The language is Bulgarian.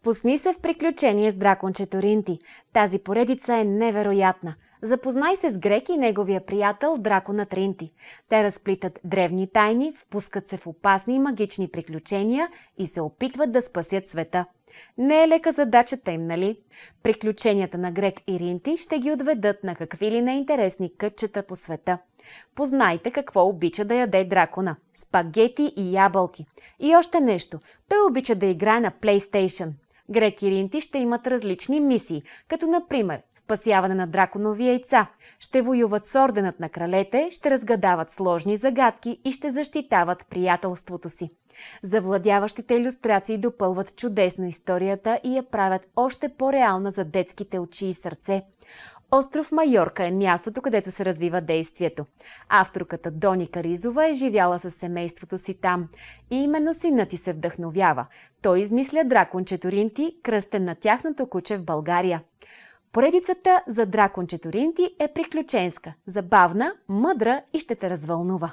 Впусни се в приключение с дракончето Ринти. Тази поредица е невероятна. Запознай се с Грек и неговия приятел драконът Ринти. Те разплитат древни тайни, впускат се в опасни и магични приключения и се опитват да спасят света. Не е лека задачата им, нали? Приключенията на Грек и Ринти ще ги отведат на какви ли неинтересни кътчета по света. Познайте какво обича да яде дракона – спагети и ябълки. И още нещо – той обича да играе на PlayStation – Грек и Ринти ще имат различни мисии, като например спасяване на драконови яйца, ще воюват с орденът на кралете, ще разгадават сложни загадки и ще защитават приятелството си. Завладяващите иллюстрации допълват чудесно историята и я правят още по-реална за детските очи и сърце. Остров Майорка е мястото, където се развива действието. Авторката Дони Каризова е живяла с семейството си там. И именно синът ти се вдъхновява. Той измисля драконче Торинти, кръстен на тяхното куче в България. Поредицата за драконче Торинти е приключенска, забавна, мъдра и ще те развълнува.